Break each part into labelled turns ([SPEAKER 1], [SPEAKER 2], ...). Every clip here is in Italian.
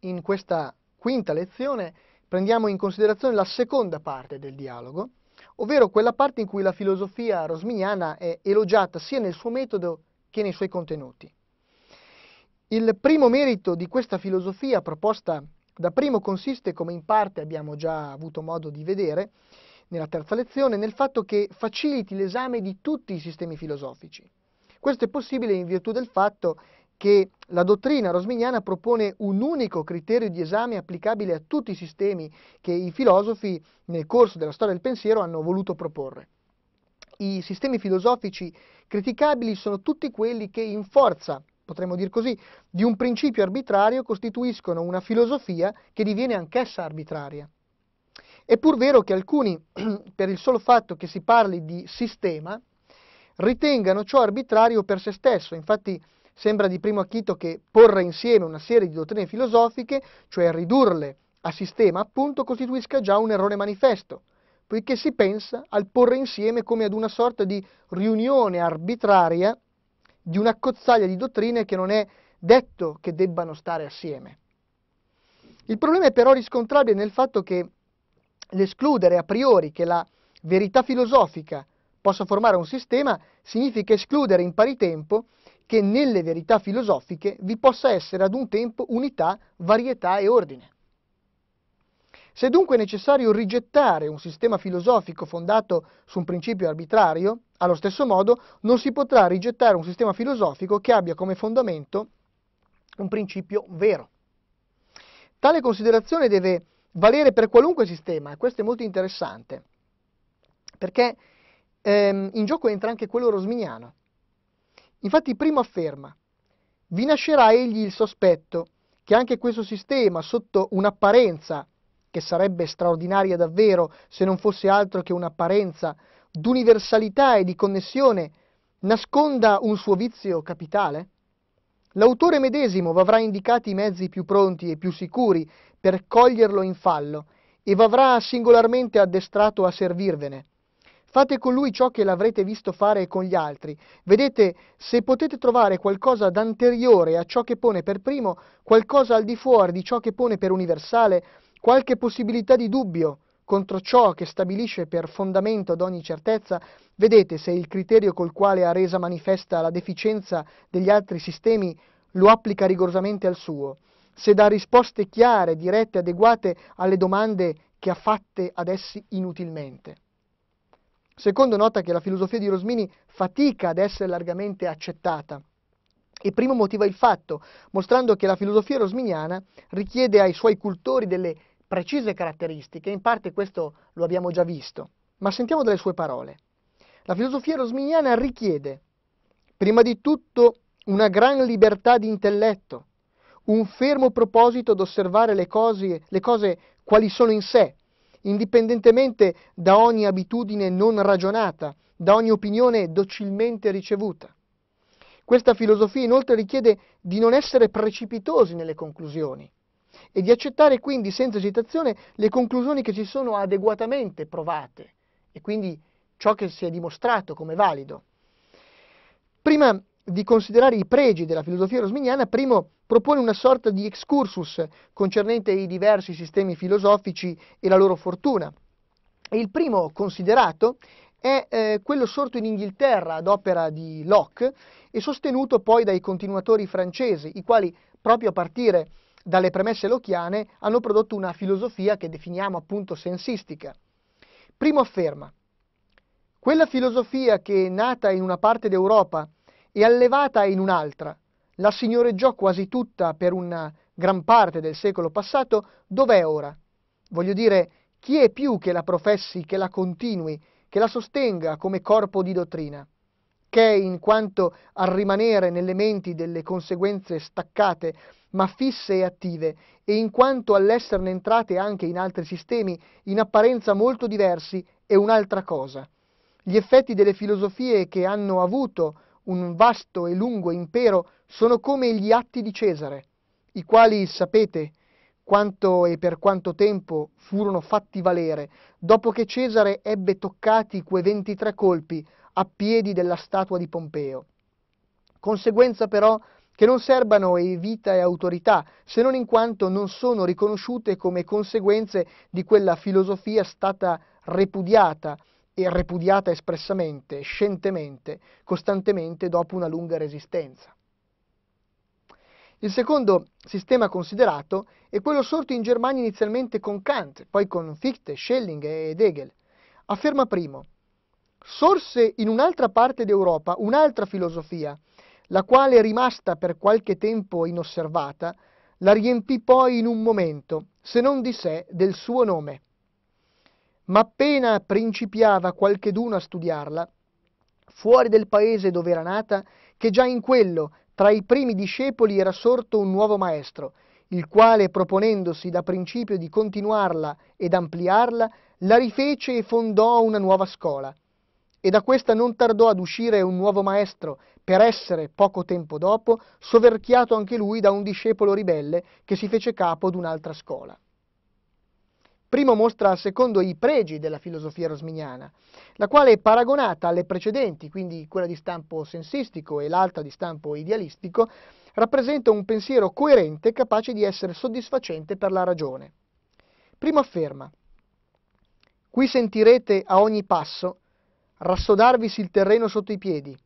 [SPEAKER 1] in questa quinta lezione prendiamo in considerazione la seconda parte del dialogo, ovvero quella parte in cui la filosofia rosminiana è elogiata sia nel suo metodo che nei suoi contenuti. Il primo merito di questa filosofia proposta da Primo consiste, come in parte abbiamo già avuto modo di vedere nella terza lezione, nel fatto che faciliti l'esame di tutti i sistemi filosofici. Questo è possibile in virtù del fatto che la dottrina rosminiana propone un unico criterio di esame applicabile a tutti i sistemi che i filosofi nel corso della storia del pensiero hanno voluto proporre. I sistemi filosofici criticabili sono tutti quelli che in forza, potremmo dire così, di un principio arbitrario costituiscono una filosofia che diviene anch'essa arbitraria. È pur vero che alcuni, per il solo fatto che si parli di sistema, ritengano ciò arbitrario per se stesso, infatti Sembra di primo acchito che porre insieme una serie di dottrine filosofiche, cioè ridurle a sistema appunto, costituisca già un errore manifesto, poiché si pensa al porre insieme come ad una sorta di riunione arbitraria di una cozzaglia di dottrine che non è detto che debbano stare assieme. Il problema è però riscontrabile nel fatto che l'escludere a priori che la verità filosofica possa formare un sistema significa escludere in pari tempo che nelle verità filosofiche vi possa essere ad un tempo unità, varietà e ordine. Se dunque è necessario rigettare un sistema filosofico fondato su un principio arbitrario, allo stesso modo non si potrà rigettare un sistema filosofico che abbia come fondamento un principio vero. Tale considerazione deve valere per qualunque sistema, e questo è molto interessante, perché ehm, in gioco entra anche quello rosminiano. Infatti primo afferma, vi nascerà egli il sospetto che anche questo sistema, sotto un'apparenza, che sarebbe straordinaria davvero se non fosse altro che un'apparenza d'universalità e di connessione, nasconda un suo vizio capitale? L'autore medesimo v'avrà indicati i mezzi più pronti e più sicuri per coglierlo in fallo e v'avrà singolarmente addestrato a servirvene Fate con lui ciò che l'avrete visto fare con gli altri. Vedete, se potete trovare qualcosa d'anteriore a ciò che pone per primo, qualcosa al di fuori di ciò che pone per universale, qualche possibilità di dubbio contro ciò che stabilisce per fondamento ad ogni certezza, vedete se il criterio col quale ha resa manifesta la deficienza degli altri sistemi lo applica rigorosamente al suo, se dà risposte chiare, dirette, adeguate alle domande che ha fatte ad essi inutilmente. Secondo nota che la filosofia di Rosmini fatica ad essere largamente accettata. E primo motiva il fatto, mostrando che la filosofia rosminiana richiede ai suoi cultori delle precise caratteristiche, in parte questo lo abbiamo già visto, ma sentiamo dalle sue parole. La filosofia rosminiana richiede, prima di tutto, una gran libertà di intelletto, un fermo proposito ad osservare le cose, le cose quali sono in sé, indipendentemente da ogni abitudine non ragionata, da ogni opinione docilmente ricevuta. Questa filosofia inoltre richiede di non essere precipitosi nelle conclusioni e di accettare quindi senza esitazione le conclusioni che ci sono adeguatamente provate e quindi ciò che si è dimostrato come valido. Prima di considerare i pregi della filosofia rosminiana, primo propone una sorta di excursus concernente i diversi sistemi filosofici e la loro fortuna. E il primo considerato è eh, quello sorto in Inghilterra ad opera di Locke e sostenuto poi dai continuatori francesi, i quali proprio a partire dalle premesse locchiane hanno prodotto una filosofia che definiamo appunto sensistica. Primo afferma, quella filosofia che nata in una parte d'Europa e allevata in un'altra, la signoreggiò quasi tutta per una gran parte del secolo passato, dov'è ora? Voglio dire, chi è più che la professi, che la continui, che la sostenga come corpo di dottrina? Che in quanto a rimanere nelle menti delle conseguenze staccate, ma fisse e attive, e in quanto all'esserne entrate anche in altri sistemi, in apparenza molto diversi, è un'altra cosa. Gli effetti delle filosofie che hanno avuto un vasto e lungo impero sono come gli atti di Cesare, i quali, sapete, quanto e per quanto tempo furono fatti valere, dopo che Cesare ebbe toccati quei 23 colpi a piedi della statua di Pompeo. Conseguenza però che non serbano e vita e autorità, se non in quanto non sono riconosciute come conseguenze di quella filosofia stata repudiata e repudiata espressamente, scientemente, costantemente dopo una lunga resistenza. Il secondo sistema considerato è quello sorto in Germania inizialmente con Kant, poi con Fichte, Schelling ed Hegel. Afferma primo, sorse in un'altra parte d'Europa un'altra filosofia, la quale rimasta per qualche tempo inosservata, la riempì poi in un momento, se non di sé, del suo nome ma appena principiava qualcheduno a studiarla, fuori del paese dove era nata, che già in quello, tra i primi discepoli, era sorto un nuovo maestro, il quale, proponendosi da principio di continuarla ed ampliarla, la rifece e fondò una nuova scuola. E da questa non tardò ad uscire un nuovo maestro, per essere, poco tempo dopo, soverchiato anche lui da un discepolo ribelle che si fece capo d'un'altra scuola primo mostra secondo i pregi della filosofia rosminiana, la quale è paragonata alle precedenti, quindi quella di stampo sensistico e l'altra di stampo idealistico, rappresenta un pensiero coerente capace di essere soddisfacente per la ragione. Primo afferma, qui sentirete a ogni passo rassodarvisi il terreno sotto i piedi,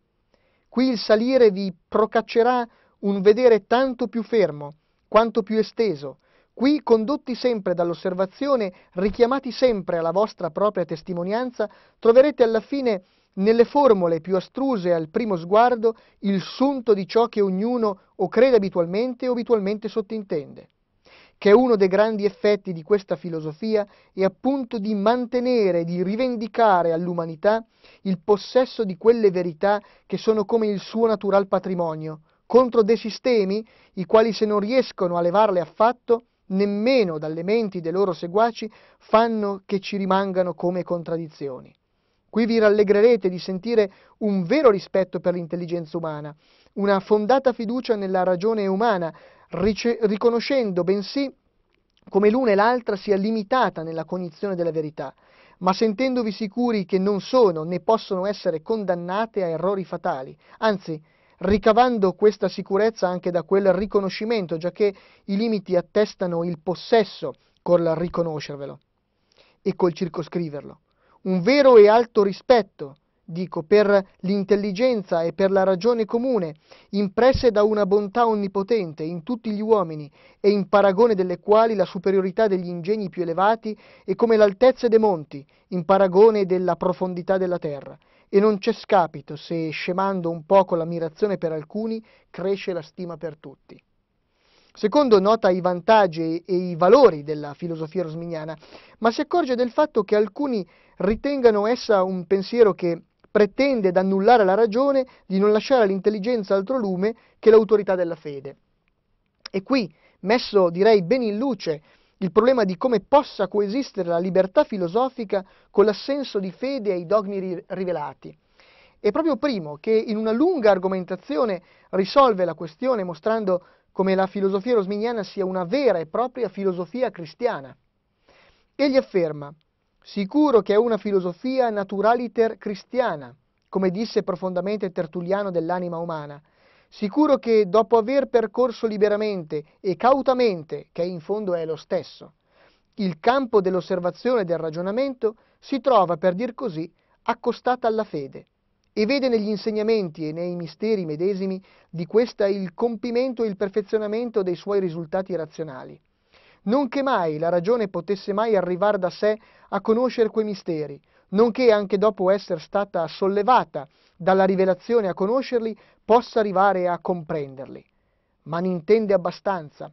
[SPEAKER 1] qui il salire vi procaccerà un vedere tanto più fermo, quanto più esteso, Qui, condotti sempre dall'osservazione, richiamati sempre alla vostra propria testimonianza, troverete alla fine, nelle formule più astruse al primo sguardo, il sunto di ciò che ognuno o crede abitualmente o abitualmente sottintende che uno dei grandi effetti di questa filosofia è appunto di mantenere, di rivendicare all'umanità il possesso di quelle verità che sono come il suo natural patrimonio, contro dei sistemi i quali se non riescono a levarle affatto nemmeno dalle menti dei loro seguaci fanno che ci rimangano come contraddizioni. Qui vi rallegrerete di sentire un vero rispetto per l'intelligenza umana, una fondata fiducia nella ragione umana, rice- riconoscendo bensì come l'una e l'altra sia limitata nella cognizione della verità, ma sentendovi sicuri che non sono né possono essere condannate a errori fatali, anzi ricavando questa sicurezza anche da quel riconoscimento, già che i limiti attestano il possesso col riconoscervelo e col circoscriverlo. Un vero e alto rispetto, dico, per l'intelligenza e per la ragione comune, impresse da una bontà onnipotente in tutti gli uomini e in paragone delle quali la superiorità degli ingegni più elevati è come l'altezza dei monti, in paragone della profondità della terra e non c'è scapito se, scemando un poco l'ammirazione per alcuni, cresce la stima per tutti. Secondo nota i vantaggi e i valori della filosofia rosmignana, ma si accorge del fatto che alcuni ritengano essa un pensiero che pretende d'annullare la ragione, di non lasciare all'intelligenza altro lume che l'autorità della fede. E qui, messo direi ben in luce il problema di come possa coesistere la libertà filosofica con l'assenso di fede ai dogmi rivelati. È proprio Primo che in una lunga argomentazione risolve la questione mostrando come la filosofia rosminiana sia una vera e propria filosofia cristiana. Egli afferma, sicuro che è una filosofia naturaliter cristiana, come disse profondamente Tertulliano dell'anima umana, sicuro che dopo aver percorso liberamente e cautamente, che in fondo è lo stesso, il campo dell'osservazione e del ragionamento, si trova, per dir così, accostata alla fede e vede negli insegnamenti e nei misteri medesimi di questa il compimento e il perfezionamento dei suoi risultati razionali. Non che mai la ragione potesse mai arrivare da sé a conoscere quei misteri, nonché anche dopo essere stata sollevata dalla rivelazione a conoscerli, possa arrivare a comprenderli, ma ne intende abbastanza.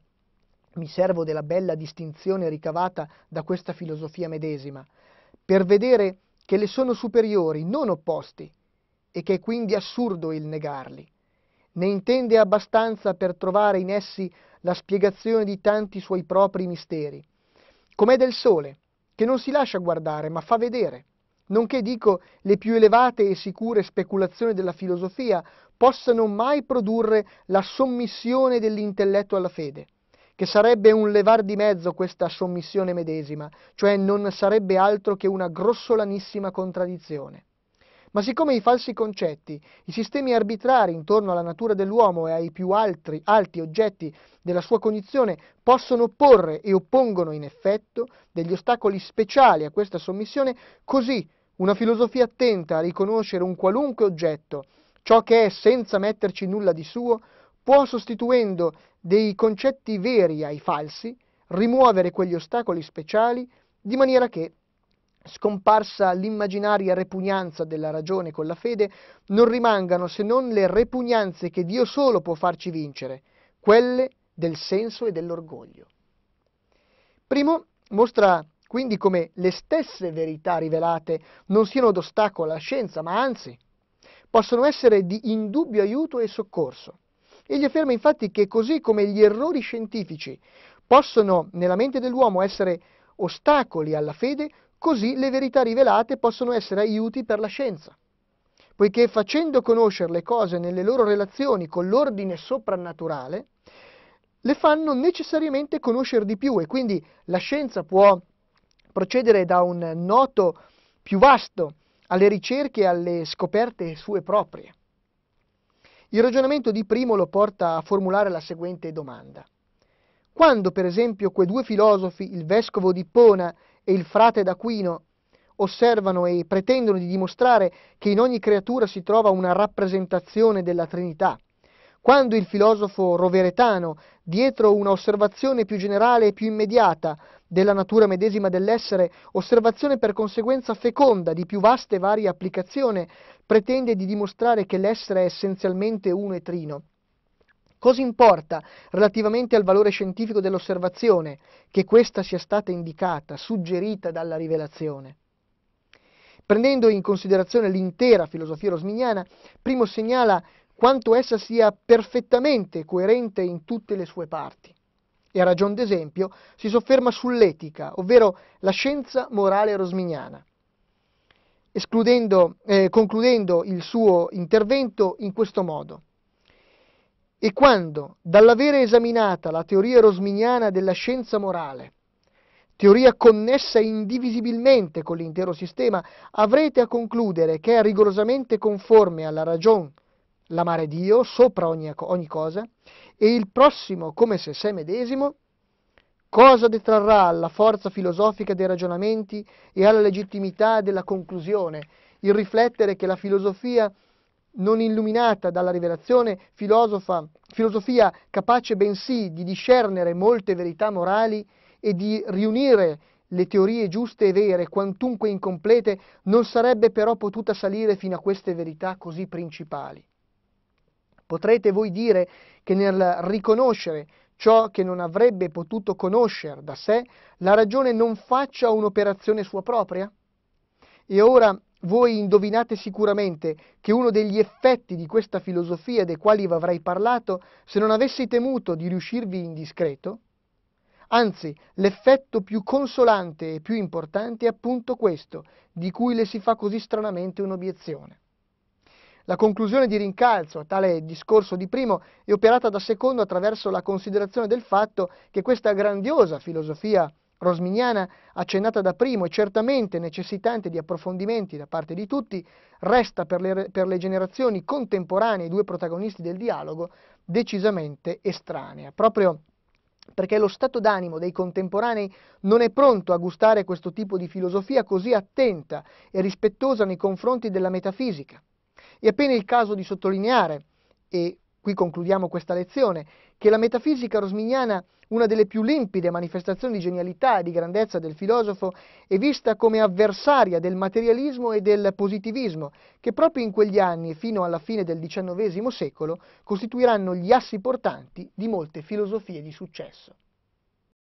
[SPEAKER 1] Mi servo della bella distinzione ricavata da questa filosofia medesima, per vedere che le sono superiori, non opposti, e che è quindi assurdo il negarli. Ne intende abbastanza per trovare in essi la spiegazione di tanti suoi propri misteri, come del sole, che non si lascia guardare, ma fa vedere, nonché dico le più elevate e sicure speculazioni della filosofia, possano mai produrre la sommissione dell'intelletto alla fede, che sarebbe un levar di mezzo questa sommissione medesima, cioè non sarebbe altro che una grossolanissima contraddizione. Ma siccome i falsi concetti, i sistemi arbitrari intorno alla natura dell'uomo e ai più altri, alti oggetti della sua cognizione possono opporre e oppongono in effetto degli ostacoli speciali a questa sommissione, così una filosofia attenta a riconoscere un qualunque oggetto, ciò che è senza metterci nulla di suo, può, sostituendo dei concetti veri ai falsi, rimuovere quegli ostacoli speciali di maniera che, scomparsa l'immaginaria repugnanza della ragione con la fede, non rimangano se non le repugnanze che Dio solo può farci vincere, quelle del senso e dell'orgoglio. Primo, mostra quindi come le stesse verità rivelate non siano d'ostacolo alla scienza, ma anzi possono essere di indubbio aiuto e soccorso. Egli afferma infatti che così come gli errori scientifici possono nella mente dell'uomo essere ostacoli alla fede, così le verità rivelate possono essere aiuti per la scienza, poiché facendo conoscere le cose nelle loro relazioni con l'ordine soprannaturale, le fanno necessariamente conoscere di più e quindi la scienza può procedere da un noto più vasto alle ricerche e alle scoperte sue proprie. Il ragionamento di Primo lo porta a formulare la seguente domanda. Quando, per esempio, quei due filosofi, il vescovo di Ippona e il frate d'Aquino, osservano e pretendono di dimostrare che in ogni creatura si trova una rappresentazione della Trinità, quando il filosofo roveretano, dietro una osservazione più generale e più immediata, della natura medesima dell'essere, osservazione per conseguenza feconda di più vaste e varie applicazioni, pretende di dimostrare che l'essere è essenzialmente uno e trino. Cosa importa relativamente al valore scientifico dell'osservazione che questa sia stata indicata, suggerita dalla rivelazione? Prendendo in considerazione l'intera filosofia rosminiana, Primo segnala quanto essa sia perfettamente coerente in tutte le sue parti e a ragion d'esempio, si sofferma sull'etica, ovvero la scienza morale rosminiana. Eh, concludendo il suo intervento in questo modo. E quando, dall'avere esaminata la teoria rosminiana della scienza morale, teoria connessa indivisibilmente con l'intero sistema, avrete a concludere che è rigorosamente conforme alla ragion l'amare Dio sopra ogni, ogni cosa, e il prossimo come se sé medesimo, cosa detrarrà alla forza filosofica dei ragionamenti e alla legittimità della conclusione il riflettere che la filosofia non illuminata dalla rivelazione, filosofa, filosofia capace bensì di discernere molte verità morali e di riunire le teorie giuste e vere, quantunque incomplete, non sarebbe però potuta salire fino a queste verità così principali. Potrete voi dire che nel riconoscere ciò che non avrebbe potuto conoscere da sé, la ragione non faccia un'operazione sua propria? E ora voi indovinate sicuramente che uno degli effetti di questa filosofia dei quali vi avrei parlato, se non avessi temuto di riuscirvi indiscreto, anzi l'effetto più consolante e più importante è appunto questo, di cui le si fa così stranamente un'obiezione. La conclusione di rincalzo a tale discorso di primo è operata da secondo attraverso la considerazione del fatto che questa grandiosa filosofia rosminiana, accennata da primo e certamente necessitante di approfondimenti da parte di tutti, resta per le, per le generazioni contemporanee, i due protagonisti del dialogo, decisamente estranea. Proprio perché lo stato d'animo dei contemporanei non è pronto a gustare questo tipo di filosofia così attenta e rispettosa nei confronti della metafisica. È appena il caso di sottolineare, e qui concludiamo questa lezione, che la metafisica rosminiana, una delle più limpide manifestazioni di genialità e di grandezza del filosofo, è vista come avversaria del materialismo e del positivismo, che proprio in quegli anni e fino alla fine del XIX secolo costituiranno gli assi portanti di molte filosofie di successo.